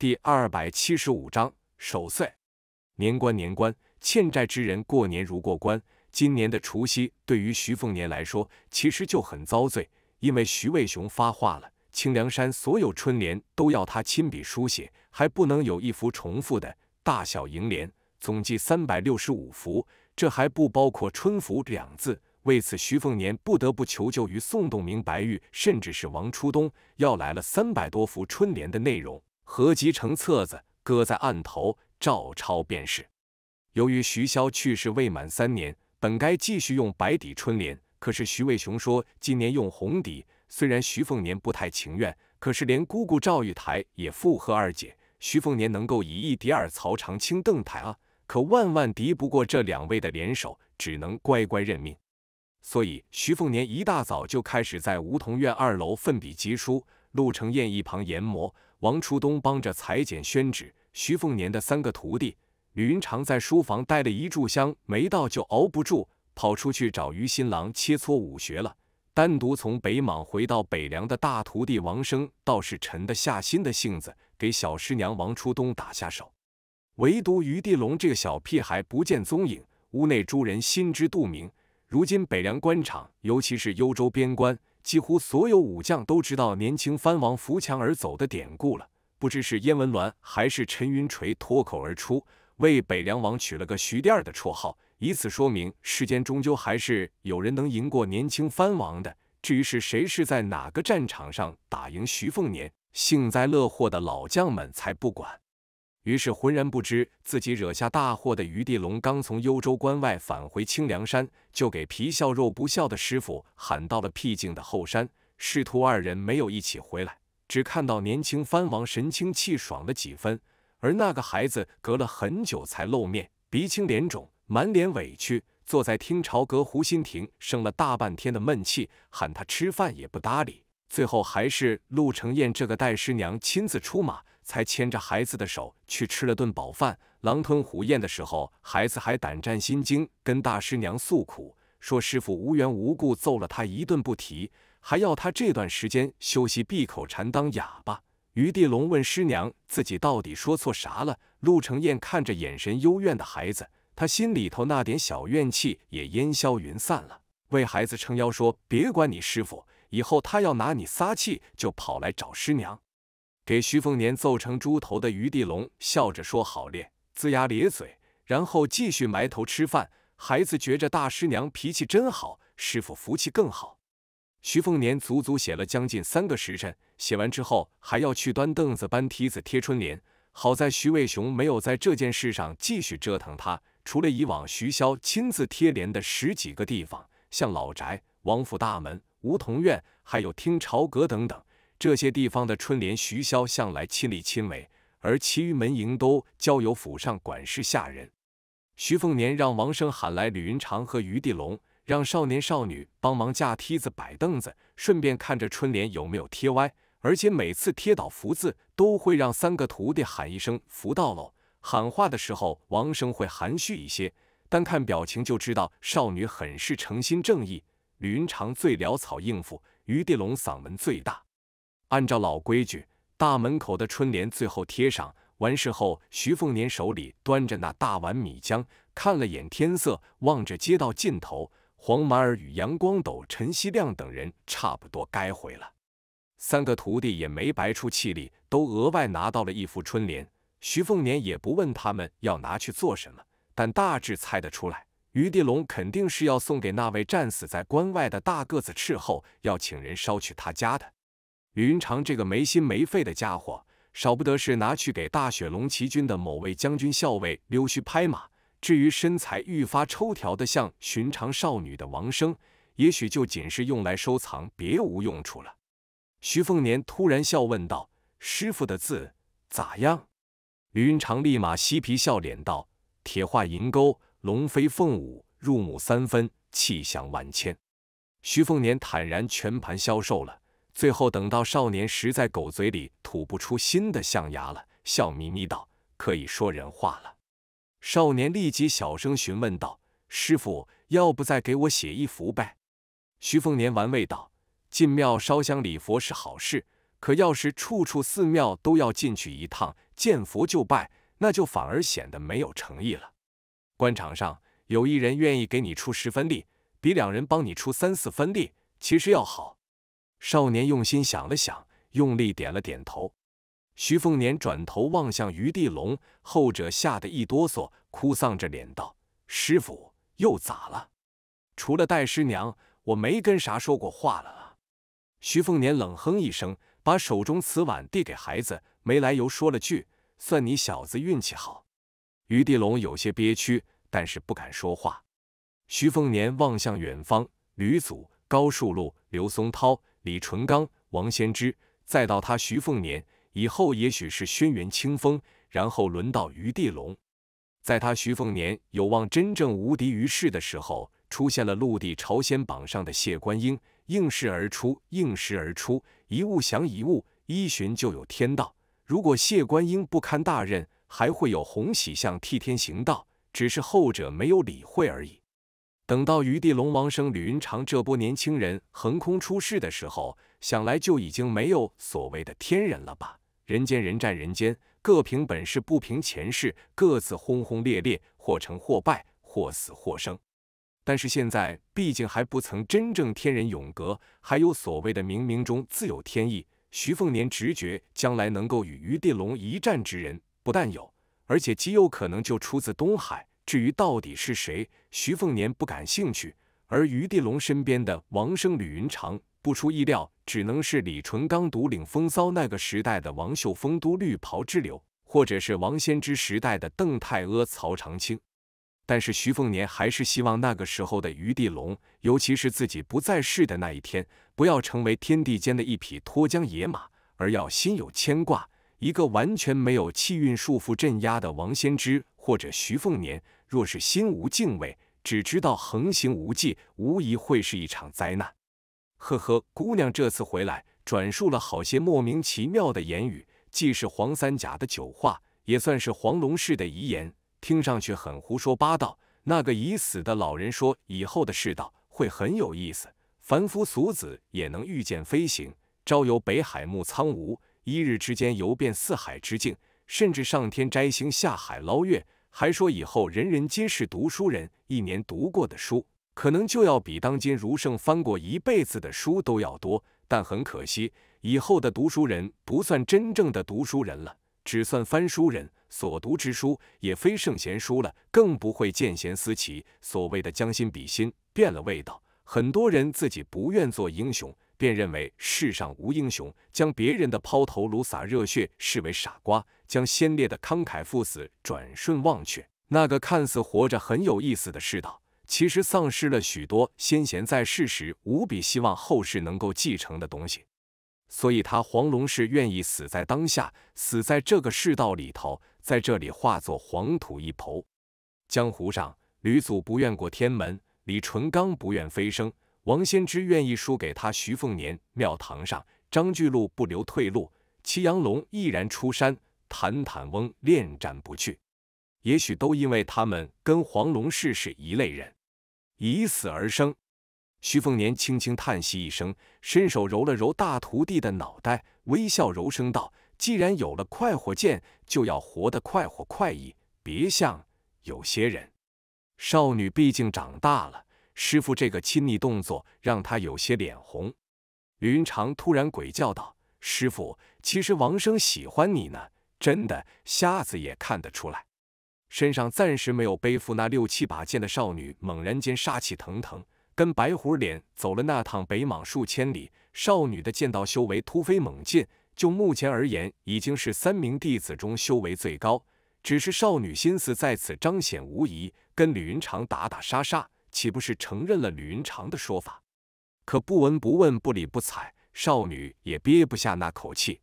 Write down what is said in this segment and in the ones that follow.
第二百七十五章守岁。年关年关，欠债之人过年如过关。今年的除夕对于徐凤年来说，其实就很遭罪，因为徐渭雄发话了，清凉山所有春联都要他亲笔书写，还不能有一幅重复的，大小楹联总计三百六十五幅，这还不包括春福两字。为此，徐凤年不得不求救于宋洞明、白玉，甚至是王初冬，要来了三百多幅春联的内容。合集成册子，搁在案头照抄便是。由于徐骁去世未满三年，本该继续用白底春联，可是徐渭雄说今年用红底。虽然徐凤年不太情愿，可是连姑姑赵玉台也附和二姐。徐凤年能够以一敌二，曹长青、邓台啊，可万万敌不过这两位的联手，只能乖乖认命。所以徐凤年一大早就开始在梧桐院二楼奋笔疾书，陆承彦一旁研磨。王初东帮着裁剪宣纸，徐凤年的三个徒弟李云长在书房待了一炷香，没到就熬不住，跑出去找于新郎切磋武学了。单独从北莽回到北凉的大徒弟王生倒是沉得下心的性子，给小师娘王初东打下手。唯独于地龙这个小屁孩不见踪影，屋内诸人心知肚明。如今北凉官场，尤其是幽州边关。几乎所有武将都知道年轻藩王扶墙而走的典故了，不知是燕文鸾还是陈云锤脱口而出，为北凉王取了个徐店”的绰号，以此说明世间终究还是有人能赢过年轻藩王的。至于是谁，是在哪个战场上打赢徐凤年，幸灾乐祸的老将们才不管。于是浑然不知自己惹下大祸的余地龙，刚从幽州关外返回清凉山，就给皮笑肉不笑的师傅喊到了僻静的后山。师徒二人没有一起回来，只看到年轻藩王神清气爽了几分，而那个孩子隔了很久才露面，鼻青脸肿，满脸委屈，坐在听朝阁湖心亭生了大半天的闷气，喊他吃饭也不搭理。最后还是陆承彦这个代师娘亲自出马。才牵着孩子的手去吃了顿饱饭，狼吞虎咽的时候，孩子还胆战心惊，跟大师娘诉苦，说师傅无缘无故揍了他一顿，不提还要他这段时间休息闭口禅当哑巴。余地龙问师娘自己到底说错啥了。陆成燕看着眼神幽怨的孩子，他心里头那点小怨气也烟消云散了，为孩子撑腰说别管你师傅，以后他要拿你撒气就跑来找师娘。给徐凤年揍成猪头的余地龙笑着说：“好练。”龇牙咧嘴，然后继续埋头吃饭。孩子觉着大师娘脾气真好，师傅福气更好。徐凤年足足写了将近三个时辰，写完之后还要去端凳子、搬梯子、贴春联。好在徐卫雄没有在这件事上继续折腾他，除了以往徐骁亲自贴联的十几个地方，像老宅、王府大门、梧桐院，还有听潮阁等等。这些地方的春联，徐潇向来亲力亲为，而其余门营都交由府上管事下人。徐凤年让王生喊来吕云长和于地龙，让少年少女帮忙架梯子、摆凳子，顺便看着春联有没有贴歪。而且每次贴倒福字，都会让三个徒弟喊一声“福到喽”。喊话的时候，王生会含蓄一些，单看表情就知道少女很是诚心正义。吕云长最潦草应付，于地龙嗓门最大。按照老规矩，大门口的春联最后贴上完事后，徐凤年手里端着那大碗米浆，看了眼天色，望着街道尽头，黄满儿与杨光斗、陈锡亮等人差不多该回了。三个徒弟也没白出气力，都额外拿到了一幅春联。徐凤年也不问他们要拿去做什么，但大致猜得出来，于地龙肯定是要送给那位战死在关外的大个子斥候，要请人捎去他家的。李云长这个没心没肺的家伙，少不得是拿去给大雪龙骑军的某位将军校尉溜须拍马。至于身材愈发抽条的像寻常少女的王生，也许就仅是用来收藏，别无用处了。徐凤年突然笑问道：“师傅的字咋样？”李云长立马嬉皮笑脸道：“铁画银钩，龙飞凤舞，入木三分，气象万千。”徐凤年坦然全盘销售了。最后等到少年实在狗嘴里吐不出新的象牙了，笑眯眯道：“可以说人话了。”少年立即小声询问道：“师傅，要不再给我写一幅呗？”徐凤年玩味道：“进庙烧香礼佛是好事，可要是处处寺庙都要进去一趟，见佛就拜，那就反而显得没有诚意了。官场上有一人愿意给你出十分力，比两人帮你出三四分力，其实要好。”少年用心想了想，用力点了点头。徐凤年转头望向余地龙，后者吓得一哆嗦，哭丧着脸道：“师傅又咋了？除了戴师娘，我没跟啥说过话了啊。”徐凤年冷哼一声，把手中瓷碗递给孩子，没来由说了句：“算你小子运气好。”余地龙有些憋屈，但是不敢说话。徐凤年望向远方，吕祖、高树禄、刘松涛。李淳罡、王仙芝，再到他徐凤年，以后也许是轩辕青风，然后轮到于地龙。在他徐凤年有望真正无敌于世的时候，出现了陆地朝鲜榜上的谢观音，应世而出，应时而出，一物降一物，一寻就有天道。如果谢观音不堪大任，还会有洪喜相替天行道，只是后者没有理会而已。等到余地龙王生吕云长这波年轻人横空出世的时候，想来就已经没有所谓的天人了吧？人间人战人间，各凭本事不凭前世，各自轰轰烈烈，或成或败，或死或生。但是现在毕竟还不曾真正天人永隔，还有所谓的冥冥中自有天意。徐凤年直觉将来能够与余地龙一战之人，不但有，而且极有可能就出自东海。至于到底是谁，徐凤年不感兴趣。而余地龙身边的王生、吕云长，不出意料，只能是李淳罡独领风骚那个时代的王秀峰、都绿袍之流，或者是王先知时代的邓太阿、曹长青。但是徐凤年还是希望那个时候的余地龙，尤其是自己不在世的那一天，不要成为天地间的一匹脱缰野马，而要心有牵挂，一个完全没有气运束缚镇压的王先知。或者徐凤年若是心无敬畏，只知道横行无忌，无疑会是一场灾难。呵呵，姑娘这次回来，转述了好些莫名其妙的言语，既是黄三甲的酒话，也算是黄龙氏的遗言，听上去很胡说八道。那个已死的老人说，以后的世道会很有意思，凡夫俗子也能御剑飞行，招游北海、牧苍梧，一日之间游遍四海之境，甚至上天摘星，下海捞月。还说以后人人皆是读书人，一年读过的书可能就要比当今儒圣翻过一辈子的书都要多。但很可惜，以后的读书人不算真正的读书人了，只算翻书人。所读之书也非圣贤书了，更不会见贤思齐。所谓的将心比心变了味道。很多人自己不愿做英雄，便认为世上无英雄，将别人的抛头颅洒热血视为傻瓜。将先烈的慷慨赴死转瞬忘却，那个看似活着很有意思的世道，其实丧失了许多先贤在世时无比希望后世能够继承的东西。所以，他黄龙是愿意死在当下，死在这个世道里头，在这里化作黄土一抔。江湖上，吕祖不愿过天门，李淳罡不愿飞升，王仙芝愿意输给他徐凤年。庙堂上，张巨鹿不留退路，祁阳龙毅然出山。谭坦翁恋战不去，也许都因为他们跟黄龙士是一类人，以死而生。徐凤年轻轻叹息一声，伸手揉了揉大徒弟的脑袋，微笑柔声道：“既然有了快活剑，就要活得快活快意，别像有些人。”少女毕竟长大了，师傅这个亲昵动作让她有些脸红。云长突然鬼叫道：“师傅，其实王生喜欢你呢。”真的，瞎子也看得出来。身上暂时没有背负那六七把剑的少女，猛然间杀气腾腾，跟白狐脸走了那趟北莽数千里。少女的剑道修为突飞猛进，就目前而言，已经是三名弟子中修为最高。只是少女心思在此彰显无疑，跟李云长打打杀杀，岂不是承认了李云长的说法？可不闻不问不理不睬，少女也憋不下那口气。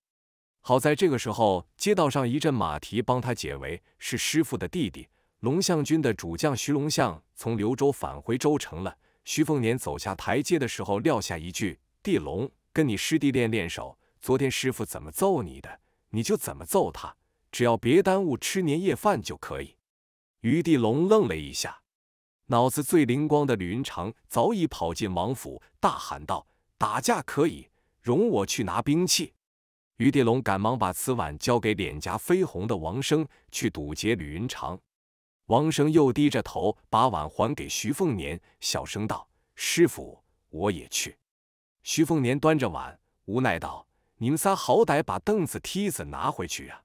好在这个时候，街道上一阵马蹄帮他解围，是师傅的弟弟龙象军的主将徐龙象从柳州返回州城了。徐凤年走下台阶的时候，撂下一句：“地龙，跟你师弟练练手，昨天师傅怎么揍你的，你就怎么揍他，只要别耽误吃年夜饭就可以。”于地龙愣了一下，脑子最灵光的李云长早已跑进王府，大喊道：“打架可以，容我去拿兵器。”于地龙赶忙把瓷碗交给脸颊绯红的王生去堵截吕云长，王生又低着头把碗还给徐凤年，小声道：“师傅，我也去。”徐凤年端着碗无奈道：“你们仨好歹把凳子梯子拿回去呀。”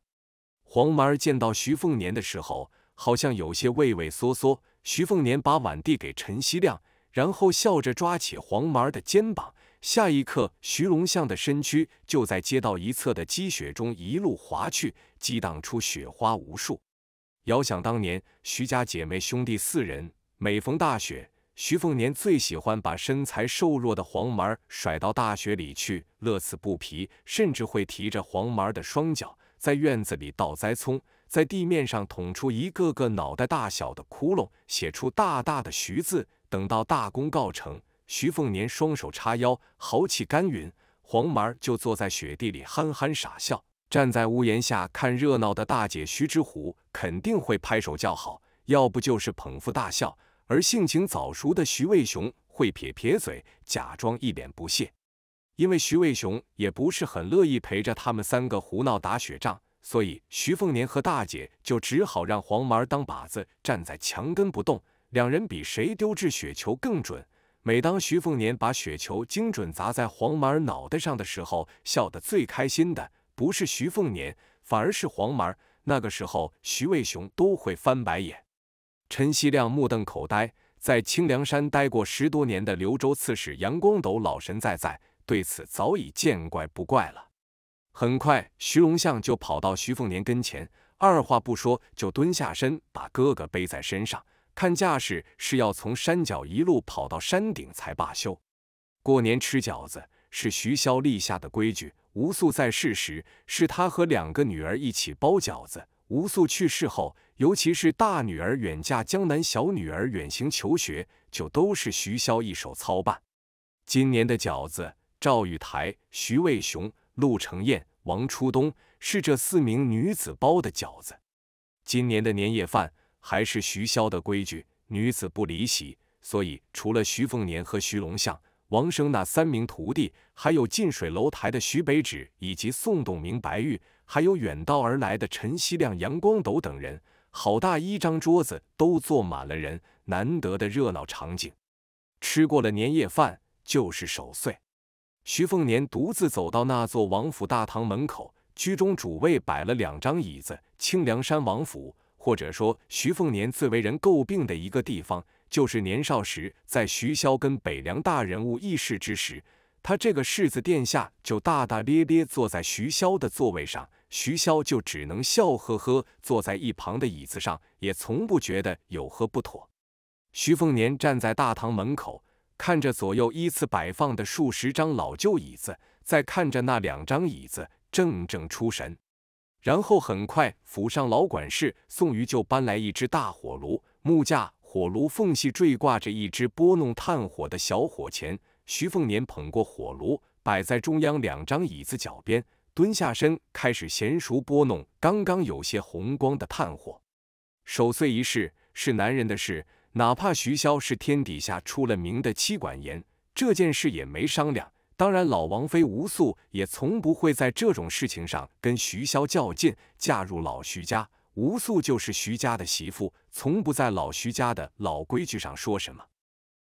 黄毛见到徐凤年的时候，好像有些畏畏缩缩。徐凤年把碗递给陈希亮，然后笑着抓起黄毛的肩膀。下一刻，徐龙象的身躯就在街道一侧的积雪中一路滑去，激荡出雪花无数。遥想当年，徐家姐妹兄弟四人，每逢大雪，徐凤年最喜欢把身材瘦弱的黄毛甩到大雪里去，乐此不疲，甚至会提着黄毛的双脚在院子里倒栽葱，在地面上捅出一个个脑袋大小的窟窿，写出大大的“徐”字。等到大功告成。徐凤年双手叉腰，豪气干云；黄毛就坐在雪地里憨憨傻笑。站在屋檐下看热闹的大姐徐之虎肯定会拍手叫好，要不就是捧腹大笑。而性情早熟的徐卫雄会撇撇嘴，假装一脸不屑，因为徐卫雄也不是很乐意陪着他们三个胡闹打雪仗，所以徐凤年和大姐就只好让黄毛当靶子，站在墙根不动，两人比谁丢掷雪球更准。每当徐凤年把雪球精准砸在黄毛脑袋上的时候，笑得最开心的不是徐凤年，反而是黄毛。那个时候，徐渭雄都会翻白眼，陈锡亮目瞪口呆。在清凉山待过十多年的刘州刺史杨光斗老神在在，对此早已见怪不怪了。很快，徐荣相就跑到徐凤年跟前，二话不说就蹲下身，把哥哥背在身上。看架势是要从山脚一路跑到山顶才罢休。过年吃饺子是徐骁立下的规矩。吴素在世时，是他和两个女儿一起包饺子。吴素去世后，尤其是大女儿远嫁江南，小女儿远行求学，就都是徐骁一手操办。今年的饺子，赵玉台、徐卫雄、陆承彦、王初冬是这四名女子包的饺子。今年的年夜饭。还是徐潇的规矩，女子不离席。所以除了徐凤年和徐龙象、王生那三名徒弟，还有近水楼台的徐北芷以及宋董明、白玉，还有远道而来的陈希亮、杨光斗等人。好大一张桌子，都坐满了人，难得的热闹场景。吃过了年夜饭，就是守岁。徐凤年独自走到那座王府大堂门口，居中主位摆了两张椅子。清凉山王府。或者说，徐凤年最为人诟病的一个地方，就是年少时在徐骁跟北凉大人物议事之时，他这个世子殿下就大大咧咧坐在徐骁的座位上，徐骁就只能笑呵呵坐在一旁的椅子上，也从不觉得有何不妥。徐凤年站在大堂门口，看着左右依次摆放的数十张老旧椅子，再看着那两张椅子，怔怔出神。然后很快，府上老管事宋瑜就搬来一只大火炉，木架火炉缝隙坠挂着一只拨弄炭火的小火钳。徐凤年捧过火炉，摆在中央两张椅子脚边，蹲下身开始娴熟拨弄刚刚有些红光的炭火。守岁一事是男人的事，哪怕徐骁是天底下出了名的妻管严，这件事也没商量。当然，老王妃吴素也从不会在这种事情上跟徐潇较劲。嫁入老徐家，吴素就是徐家的媳妇，从不在老徐家的老规矩上说什么。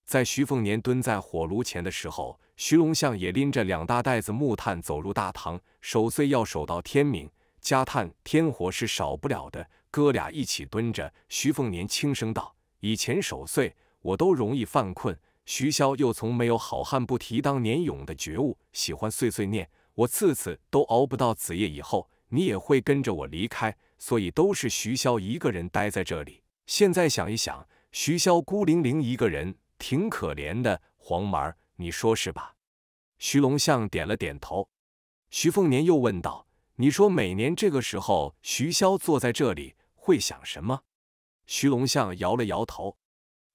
在徐凤年蹲在火炉前的时候，徐龙象也拎着两大袋子木炭走入大堂。守岁要守到天明，加炭添火是少不了的。哥俩一起蹲着，徐凤年轻声道：“以前守岁，我都容易犯困。”徐骁又从没有“好汉不提当年勇”的觉悟，喜欢碎碎念。我次次都熬不到子夜，以后你也会跟着我离开，所以都是徐骁一个人待在这里。现在想一想，徐骁孤零零一个人，挺可怜的。黄毛，你说是吧？徐龙相点了点头。徐凤年又问道：“你说每年这个时候，徐骁坐在这里会想什么？”徐龙相摇了摇头。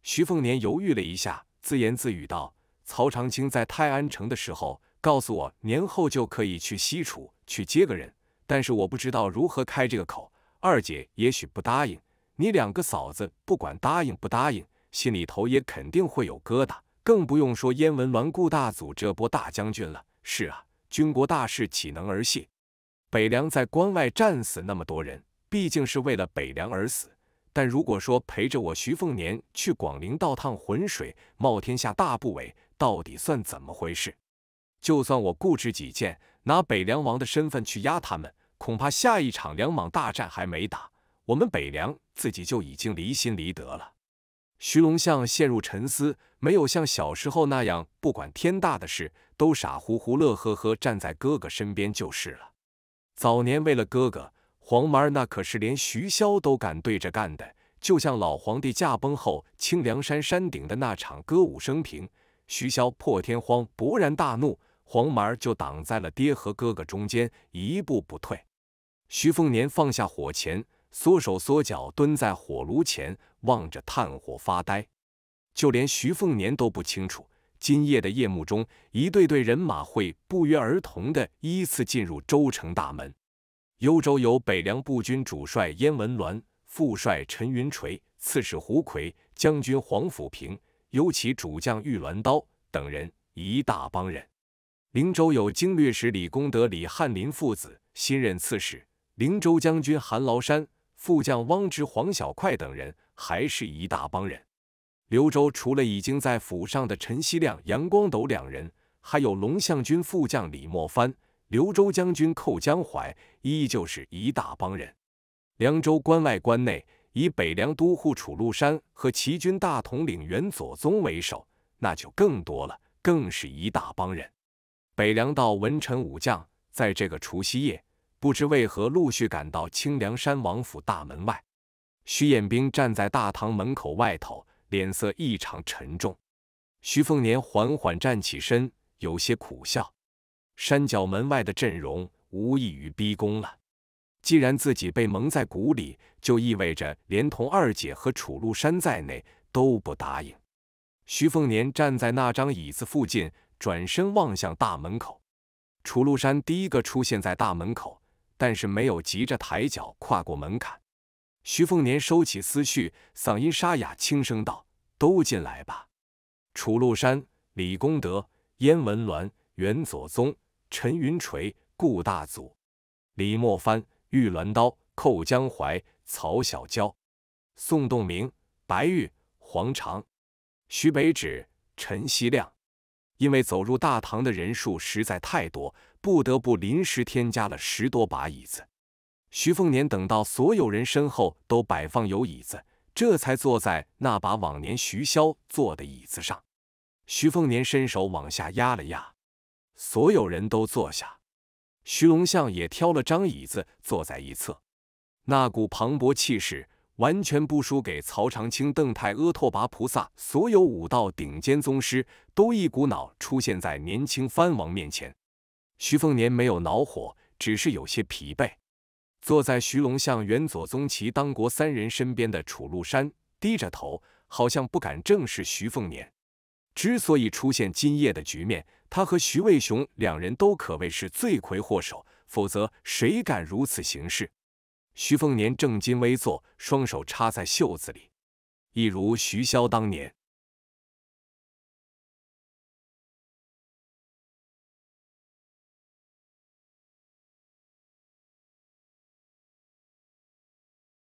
徐凤年犹豫了一下。自言自语道：“曹长青在泰安城的时候，告诉我年后就可以去西楚去接个人，但是我不知道如何开这个口。二姐也许不答应，你两个嫂子不管答应不答应，心里头也肯定会有疙瘩。更不用说燕文鸾、顾大祖这波大将军了。是啊，军国大事岂能儿戏？北凉在关外战死那么多人，毕竟是为了北凉而死。”但如果说陪着我徐凤年去广陵倒趟浑水，冒天下大不韪，到底算怎么回事？就算我固执己见，拿北凉王的身份去压他们，恐怕下一场两莽大战还没打，我们北凉自己就已经离心离德了。徐龙象陷入沉思，没有像小时候那样，不管天大的事，都傻乎乎乐呵呵站在哥哥身边就是了。早年为了哥哥。黄毛那可是连徐骁都敢对着干的，就像老皇帝驾崩后，清凉山山顶的那场歌舞升平，徐骁破天荒勃然大怒，黄毛就挡在了爹和哥哥中间，一步不退。徐凤年放下火钳，缩手缩脚蹲在火炉前，望着炭火发呆。就连徐凤年都不清楚，今夜的夜幕中，一队队人马会不约而同地依次进入州城大门。幽州有北凉步军主帅燕文鸾、副帅陈云锤、刺史胡奎、将军黄甫平，尤其主将玉鸾刀等人，一大帮人。灵州有经略使李公德、李翰林父子，新任刺史灵州将军韩劳山、副将汪直、黄小快等人，还是一大帮人。刘州除了已经在府上的陈希亮、杨光斗两人，还有龙象军副将李莫帆。刘州将军寇江淮依旧是一大帮人，凉州关外关内以北凉都护楚禄山和齐军大统领元左宗为首，那就更多了，更是一大帮人。北凉道文臣武将在这个除夕夜，不知为何陆续赶到清凉山王府大门外。徐彦兵站在大堂门口外头，脸色异常沉重。徐凤年缓缓站起身，有些苦笑。山脚门外的阵容无异于逼宫了。既然自己被蒙在鼓里，就意味着连同二姐和楚禄山在内都不答应。徐凤年站在那张椅子附近，转身望向大门口。楚禄山第一个出现在大门口，但是没有急着抬脚跨过门槛。徐凤年收起思绪，嗓音沙哑，轻声道：“都进来吧。”楚禄山、李功德、燕文鸾、袁左宗。陈云锤、顾大祖、李莫凡、玉鸾刀、寇江淮、曹小娇、宋洞明、白玉、黄长、徐北指、陈希亮，因为走入大堂的人数实在太多，不得不临时添加了十多把椅子。徐凤年等到所有人身后都摆放有椅子，这才坐在那把往年徐骁坐的椅子上。徐凤年伸手往下压了压。所有人都坐下，徐龙象也挑了张椅子坐在一侧。那股磅礴气势，完全不输给曹长青、邓泰、阿拓拔菩萨。所有武道顶尖宗师都一股脑出现在年轻藩王面前。徐凤年没有恼火，只是有些疲惫。坐在徐龙象、元左宗、齐当国三人身边的楚禄山低着头，好像不敢正视徐凤年。之所以出现今夜的局面。他和徐渭雄两人都可谓是罪魁祸首，否则谁敢如此行事？徐凤年正襟危坐，双手插在袖子里，一如徐骁当年。